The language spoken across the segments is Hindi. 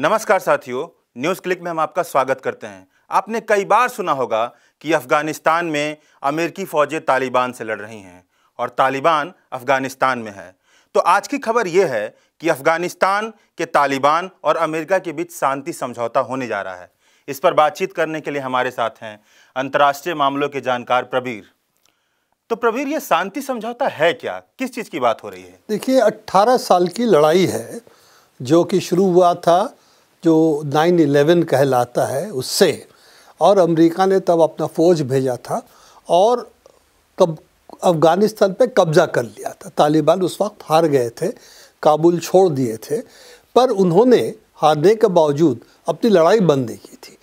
नमस्कार साथियों न्यूज़ क्लिक में हम आपका स्वागत करते हैं आपने कई बार सुना होगा कि अफ़गानिस्तान में अमेरिकी फ़ौजें तालिबान से लड़ रही हैं और तालिबान अफ़गानिस्तान में है तो आज की खबर यह है कि अफ़गानिस्तान के तालिबान और अमेरिका के बीच शांति समझौता होने जा रहा है इस पर बातचीत करने के लिए हमारे साथ हैं अंतर्राष्ट्रीय मामलों के जानकार प्रबीर तो प्रवीर ये शांति समझौता है क्या किस चीज़ की बात हो रही है देखिए 18 साल की लड़ाई है जो कि शुरू हुआ था जो 9/11 कहलाता है उससे और अमेरिका ने तब अपना फ़ौज भेजा था और कब अफ़गानिस्तान पे कब्ज़ा कर लिया था तालिबान उस वक्त हार गए थे काबुल छोड़ दिए थे पर उन्होंने हारने के बावजूद अपनी लड़ाई बंद नहीं की थी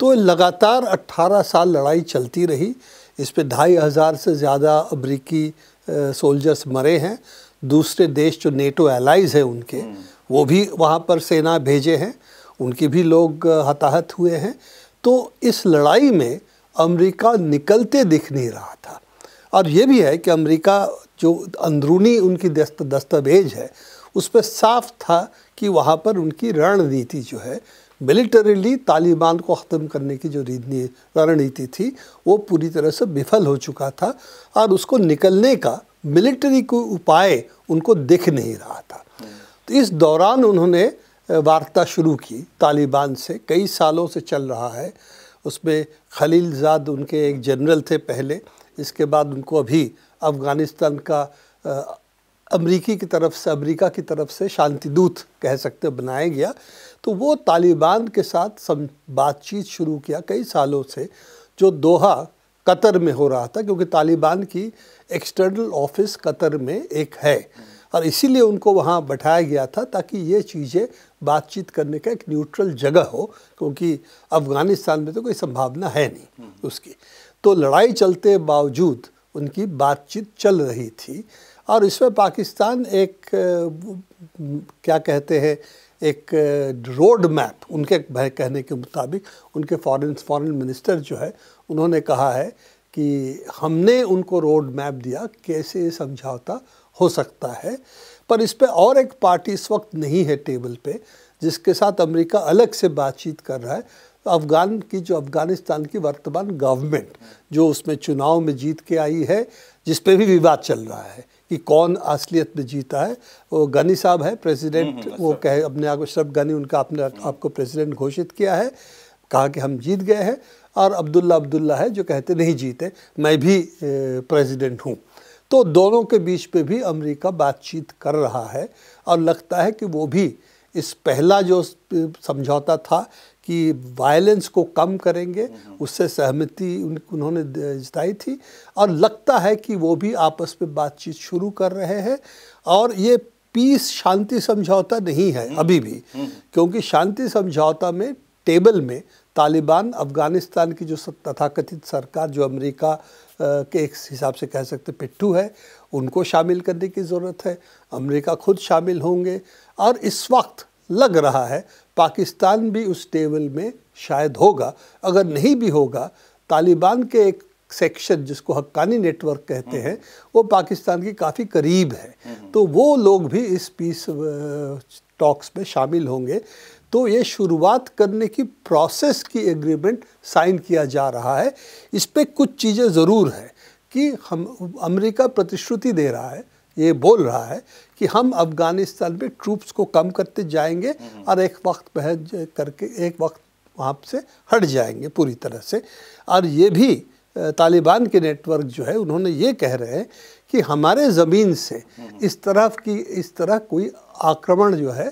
तो लगातार 18 साल लड़ाई चलती रही इस पर ढाई हज़ार से ज़्यादा अमरीकी सोल्जर्स मरे हैं दूसरे देश जो नेटो एलाइज़ हैं उनके वो भी वहाँ पर सेना भेजे हैं उनके भी लोग हताहत हुए हैं तो इस लड़ाई में अमेरिका निकलते दिख नहीं रहा था और ये भी है कि अमेरिका जो अंदरूनी उनकी दस्त दस्तावेज है उस पर साफ था कि वहाँ पर उनकी रणनीति जो है मिलिटरीली तालिबान को ख़त्म करने की जो रणनीति थी वो पूरी तरह से विफल हो चुका था और उसको निकलने का मिलिट्री को उपाय उनको दिख नहीं रहा था तो इस दौरान उन्होंने वार्ता शुरू की तालिबान से कई सालों से चल रहा है उसमें खलीलजाद उनके एक जनरल थे पहले इसके बाद उनको अभी अफ़गानिस्तान का अमरीकी की तरफ से अमरीका की तरफ से शांति दूत कह सकते बनाया गया तो वो तालिबान के साथ सम बातचीत शुरू किया कई सालों से जो दोहा कतर में हो रहा था क्योंकि तालिबान की एक्सटर्नल ऑफिस कतर में एक है और इसीलिए उनको वहाँ बैठाया गया था ताकि ये चीज़ें बातचीत करने का एक न्यूट्रल जगह हो क्योंकि अफ़गानिस्तान में तो कोई संभावना है नहीं हम्म। उसकी तो लड़ाई चलते बावजूद उनकी बातचीत चल रही थी और इसमें पाकिस्तान एक क्या कहते हैं एक रोड मैप उनके कहने के मुताबिक उनके फॉरेन फॉरेन मिनिस्टर जो है उन्होंने कहा है कि हमने उनको रोड मैप दिया कैसे समझौता हो सकता है पर इस पर और एक पार्टी इस वक्त नहीं है टेबल पे जिसके साथ अमेरिका अलग से बातचीत कर रहा है तो अफ़गान की जो अफ़गानिस्तान की वर्तमान गवर्नमेंट जो उसमें चुनाव में जीत के आई है जिस पर भी विवाद चल रहा है कि कौन असलियत में जीता है वो गनी साहब है प्रेसिडेंट हम्म, वो अच्छा। कहे अपने आप अशरफ गनी उनका अपने आपको प्रेसिडेंट घोषित किया है कहा कि हम जीत गए हैं और अब्दुल्ला अब्दुल्ला है जो कहते नहीं जीते मैं भी प्रेसिडेंट हूँ तो दोनों के बीच पे भी अमेरिका बातचीत कर रहा है और लगता है कि वो भी इस पहला जो समझौता था कि वायलेंस को कम करेंगे उससे सहमति उन, उन्होंने जताई थी और लगता है कि वो भी आपस में बातचीत शुरू कर रहे हैं और ये पीस शांति समझौता नहीं है हम्म, अभी भी हम्म। क्योंकि शांति समझौता में टेबल में तालिबान अफ़गानिस्तान की जो तथाकथित सरकार जो अमेरिका के एक हिसाब से कह सकते पिट्ठू है उनको शामिल करने की ज़रूरत है अमेरिका खुद शामिल होंगे और इस वक्त लग रहा है पाकिस्तान भी उस टेबल में शायद होगा अगर नहीं भी होगा तालिबान के एक सेक्शन जिसको हक्कानी नेटवर्क कहते हैं वो पाकिस्तान की काफ़ी करीब है हम्म। तो वो लोग भी इस पीस टॉक्स में शामिल होंगे तो ये शुरुआत करने की प्रोसेस की एग्रीमेंट साइन किया जा रहा है इस पर कुछ चीज़ें ज़रूर है कि हम अमेरिका प्रतिश्रुति दे रहा है ये बोल रहा है कि हम अफगानिस्तान में ट्रूप्स को कम करते जाएंगे हम्म। और एक वक्त पहल करके एक वक्त वहाँ से हट जाएंगे पूरी तरह से और ये भी तालिबान के नेटवर्क जो है उन्होंने ये कह रहे हैं कि हमारे ज़मीन से इस तरफ की इस तरह कोई आक्रमण जो है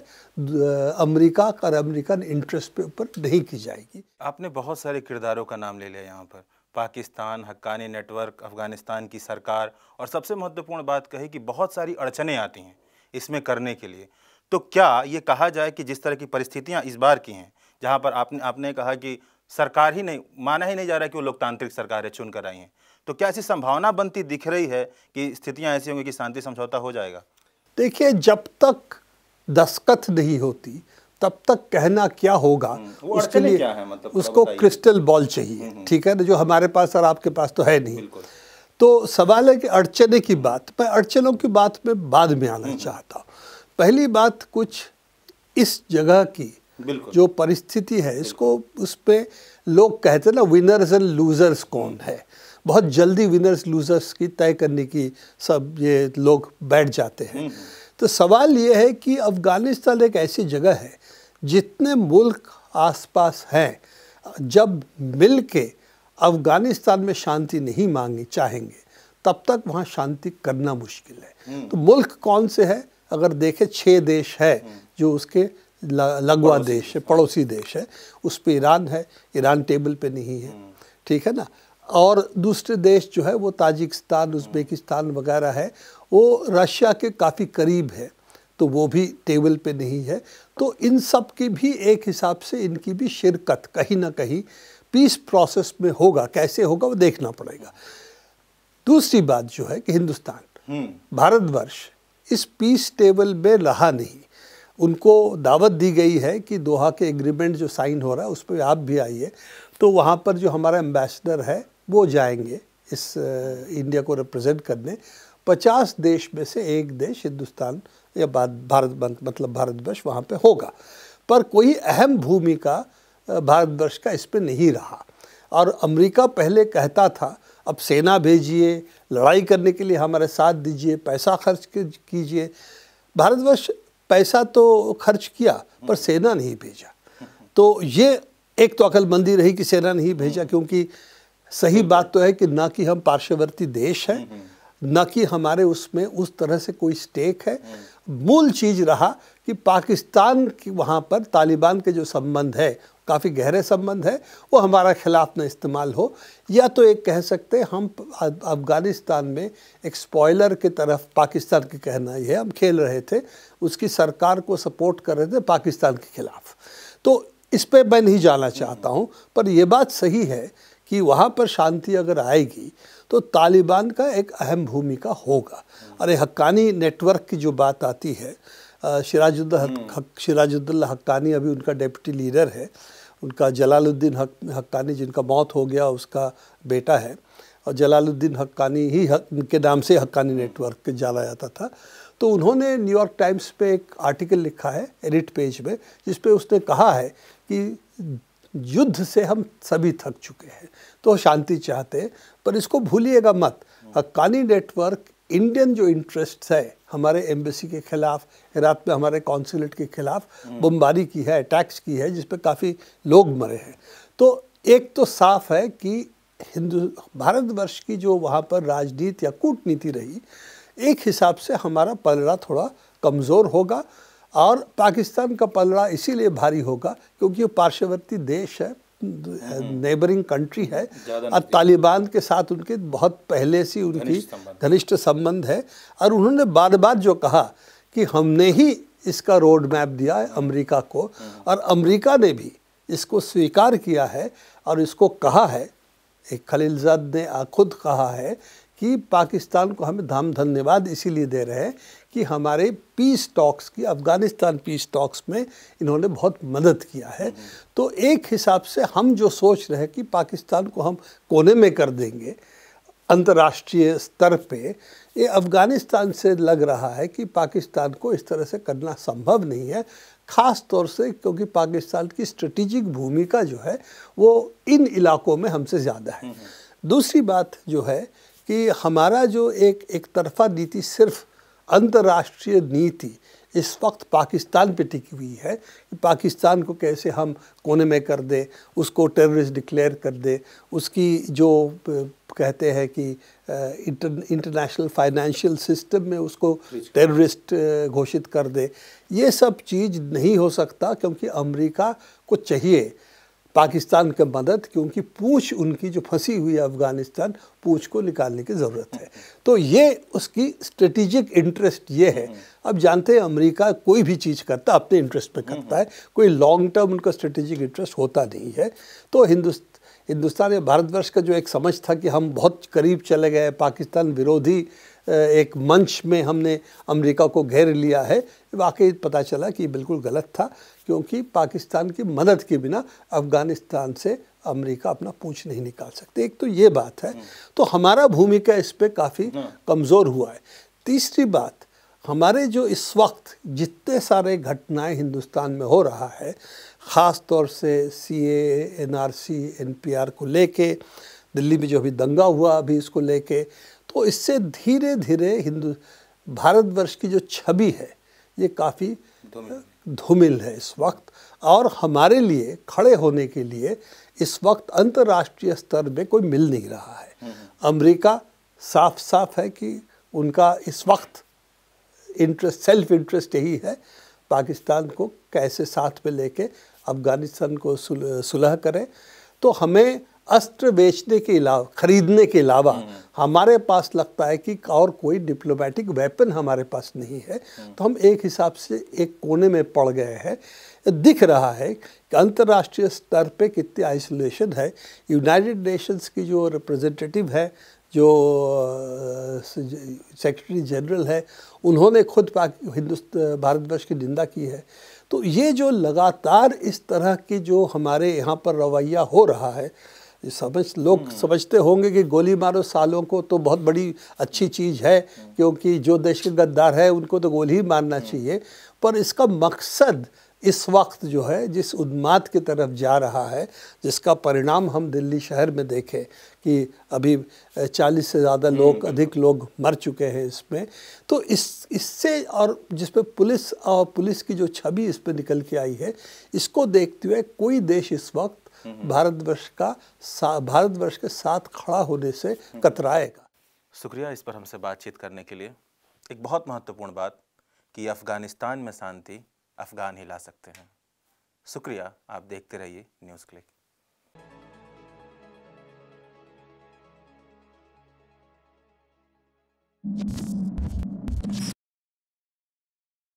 अमेरिका का अमेरिकन इंटरेस्ट पे ऊपर नहीं की जाएगी आपने बहुत सारे किरदारों का नाम ले लिया यहाँ पर पाकिस्तान हक्कानी नेटवर्क अफ़गानिस्तान की सरकार और सबसे महत्वपूर्ण बात कही कि बहुत सारी अड़चने आती हैं इसमें करने के लिए तो क्या ये कहा जाए कि जिस तरह की परिस्थितियाँ इस बार की हैं जहाँ पर आपने आपने कहा कि सरकार ही नहीं माना ही नहीं जा रहा कि वो लोकतांत्रिक सरकारें चुन कर आई हैं तो क्या ऐसी संभावना बनती दिख रही है कि स्थितियाँ ऐसी होंगी कि शांति समझौता हो जाएगा देखिए जब तक दस्तखत नहीं होती तब तक कहना क्या होगा हम्म, उसके लिए क्या है मतलब उसको क्रिस्टल बॉल चाहिए हम्म, हम्म। ठीक है ना जो हमारे पास और आपके पास तो है नहीं तो सवाल है कि अड़चने की बात मैं अड़चनों की बात में बाद में आना चाहता हूँ पहली बात कुछ इस जगह की जो परिस्थिति है इसको उस पर लोग कहते ना विनर्स एंड लूज़र्स कौन है बहुत जल्दी विनर्स लूज़र्स की तय करने की सब ये लोग बैठ जाते हैं हम्म, हम्म। तो सवाल ये है कि अफ़गानिस्तान एक ऐसी जगह है जितने मुल्क आसपास हैं जब मिल के अफ़गानिस्तान में शांति नहीं मांगी चाहेंगे तब तक वहाँ शांति करना मुश्किल है हम्म। तो मुल्क कौन से है अगर देखें छः देश है जो उसके लगवा देश है पड़ोसी देश है उस पर ईरान है ईरान टेबल पे नहीं है हम्म। ठीक है ना और दूसरे देश जो है वो ताजिकिस्तान उज्बेकिस्तान वगैरह है वो रशिया के काफ़ी करीब है तो वो भी टेबल पे नहीं है तो इन सब की भी एक हिसाब से इनकी भी शिरकत कहीं ना कहीं पीस प्रोसेस में होगा कैसे होगा वो देखना पड़ेगा दूसरी बात जो है कि हिंदुस्तान हम्म। भारतवर्ष इस पीस टेबल में रहा नहीं उनको दावत दी गई है कि दोहा के एग्रीमेंट जो साइन हो रहा है उस पर आप भी आइए तो वहाँ पर जो हमारा एम्बेसडर है वो जाएंगे इस इंडिया को रिप्रेजेंट करने पचास देश में से एक देश हिंदुस्तान या भारत मतलब भारतवर्ष वहाँ पे होगा पर कोई अहम भूमिका भारतवर्ष का इस पर नहीं रहा और अमेरिका पहले कहता था अब सेना भेजिए लड़ाई करने के लिए हमारे साथ दीजिए पैसा खर्च कीजिए भारतवर्ष पैसा तो खर्च किया पर सेना नहीं भेजा तो ये एक तो अकलमंदी रही कि सेना नहीं भेजा क्योंकि सही बात तो है कि ना कि हम पार्श्ववर्ती देश हैं ना कि हमारे उसमें उस तरह से कोई स्टेक है मूल चीज़ रहा कि पाकिस्तान की वहाँ पर तालिबान के जो संबंध है काफ़ी गहरे संबंध है वो हमारा खिलाफ ना इस्तेमाल हो या तो एक कह सकते हम अफ़गानिस्तान में एक स्पॉयलर की तरफ पाकिस्तान की कहना ही है हम खेल रहे थे उसकी सरकार को सपोर्ट कर रहे थे पाकिस्तान के ख़िलाफ़ तो इस पर मैं नहीं जाना चाहता हूँ पर यह बात सही है कि वहाँ पर शांति अगर आएगी तो तालिबान का एक अहम भूमिका होगा अरे हक्कानी नेटवर्क की जो बात आती है सिराजुद्दीन हक, हक हक्कानी अभी उनका डेप्टी लीडर है उनका जलालुद्दीन हक हक्कानी जिनका मौत हो गया उसका बेटा है और जलालुद्दीन हक्कानी ही हक के नाम से हक्कानी नेटवर्क जाना जाता था तो उन्होंने न्यूयॉर्क टाइम्स पे एक आर्टिकल लिखा है एडिट पेज में जिस पे उसने कहा है कि युद्ध से हम सभी थक चुके हैं तो शांति चाहते हैं पर इसको भूलिएगा मत हक्कानी नेटवर्क इंडियन जो इंटरेस्ट है हमारे एम्बेसी के खिलाफ इराक में हमारे कौंसुलेट के खिलाफ बमबारी हम्म। की है अटैक्स की है जिस पर काफ़ी लोग मरे हैं तो एक तो साफ है कि हिंदू भारतवर्ष की जो वहाँ पर राजनीति या कूटनीति रही एक हिसाब से हमारा पलड़ा थोड़ा कमज़ोर होगा और पाकिस्तान का पलड़ा इसीलिए भारी होगा क्योंकि वो पार्श्ववर्ती देश है हम्म। नेबरिंग कंट्री है और तालिबान के साथ उनके बहुत पहले से उनकी घनिष्ठ संबंध है और उन्होंने बार बार जो कहा कि हमने ही इसका रोड मैप दिया है अमरीका को हम्म। और अमरीका ने भी इसको स्वीकार किया है और इसको कहा है एक खलीलजाद ने खुद कहा है कि पाकिस्तान को हमें धाम धन्यवाद इसीलिए दे रहे हैं कि हमारे पीस टॉक्स की अफ़गानिस्तान पीस टॉक्स में इन्होंने बहुत मदद किया है तो एक हिसाब से हम जो सोच रहे हैं कि पाकिस्तान को हम कोने में कर देंगे अंतर्राष्ट्रीय स्तर पे ये अफ़गानिस्तान से लग रहा है कि पाकिस्तान को इस तरह से करना संभव नहीं है ख़ास तौर से क्योंकि पाकिस्तान की स्ट्रेटिजिक भूमिका जो है वो इन इलाकों में हमसे ज़्यादा है हम्म, हम्म। दूसरी बात जो है कि हमारा जो एक एक तरफा नीति सिर्फ अंतर्राष्ट्रीय नीति इस वक्त पाकिस्तान पे टिकी हुई है कि पाकिस्तान को कैसे हम कोने में कर दें उसको टेररिस्ट डिक्लेयर कर दें उसकी जो कहते हैं कि इंटर इंटरनेशनल फाइनेंशियल सिस्टम में उसको टेररिस्ट घोषित कर दे ये सब चीज़ नहीं हो सकता क्योंकि अमेरिका को चाहिए पाकिस्तान की मदद क्योंकि पूछ उनकी जो फंसी हुई है अफगानिस्तान पूछ को निकालने की ज़रूरत है तो ये उसकी स्ट्रेटेजिक इंटरेस्ट ये है अब जानते हैं अमेरिका कोई भी चीज़ करता अपने इंटरेस्ट पे करता है कोई लॉन्ग टर्म उनका स्ट्रेटेजिक इंटरेस्ट होता नहीं है तो हिंदुस्त हिंदुस्तान या भारतवर्ष का जो एक समझ था कि हम बहुत करीब चले गए पाकिस्तान विरोधी एक मंच में हमने अमेरिका को घेर लिया है वाकई पता चला कि बिल्कुल गलत था क्योंकि पाकिस्तान की मदद के बिना अफ़गानिस्तान से अमेरिका अपना पूछ नहीं निकाल सकते एक तो ये बात है हम्म। तो हमारा भूमिका इस पर काफ़ी हाँ। कमज़ोर हुआ है तीसरी बात हमारे जो इस वक्त जितने सारे घटनाएं हिंदुस्तान में हो रहा है ख़ास तौर से C N R C N P R को लेके दिल्ली में जो अभी दंगा हुआ अभी इसको लेके तो इससे धीरे धीरे हिंदू भारतवर्ष की जो छवि है ये काफ़ी धूमिल है इस वक्त और हमारे लिए खड़े होने के लिए इस वक्त अंतर्राष्ट्रीय स्तर में कोई मिल नहीं रहा है हम्म, हम्म। अमेरिका साफ साफ है कि उनका इस वक्त इंटरेस्ट सेल्फ इंटरेस्ट यही है पाकिस्तान को कैसे साथ में लेके अफ़गानिस्तान को सुलह करें तो हमें अस्त्र बेचने के अलावा खरीदने के अलावा हमारे पास लगता है कि और कोई डिप्लोमेटिक वेपन हमारे पास नहीं है तो हम एक हिसाब से एक कोने में पड़ गए हैं दिख रहा है कि अंतर्राष्ट्रीय स्तर पे कितनी आइसोलेशन है यूनाइटेड नेशंस की जो रिप्रेजेंटेटिव है जो सेक्रेटरी जनरल है उन्होंने खुद हिंदुस्तान भारतवर्ष की निंदा की है तो ये जो लगातार इस तरह की जो हमारे यहाँ पर रवैया हो रहा है ये समझ लोग हम्म। समझते होंगे कि गोली मारो सालों को तो बहुत बड़ी अच्छी चीज़ है क्योंकि जो देश के गद्दार है उनको तो गोली ही मारना हम्म। चाहिए पर इसका मकसद इस वक्त जो है जिस उन्माद की तरफ जा रहा है जिसका परिणाम हम दिल्ली शहर में देखें कि अभी चालीस से ज़्यादा हम्म। लोग अधिक लोग मर चुके हैं इसमें तो इस इससे और जिस पे पुलिस और पुलिस की जो छवि इस पर निकल के आई है इसको देखते हुए कोई देश इस वक्त भारतवर्ष का भारतवर्ष के साथ खड़ा होने से कतराएगा शुक्रिया इस पर हमसे बातचीत करने के लिए एक बहुत महत्वपूर्ण बात कि अफ़गानिस्तान में शांति अफ़गान ही ला सकते हैं शुक्रिया आप देखते रहिए न्यूज़ क्लिक you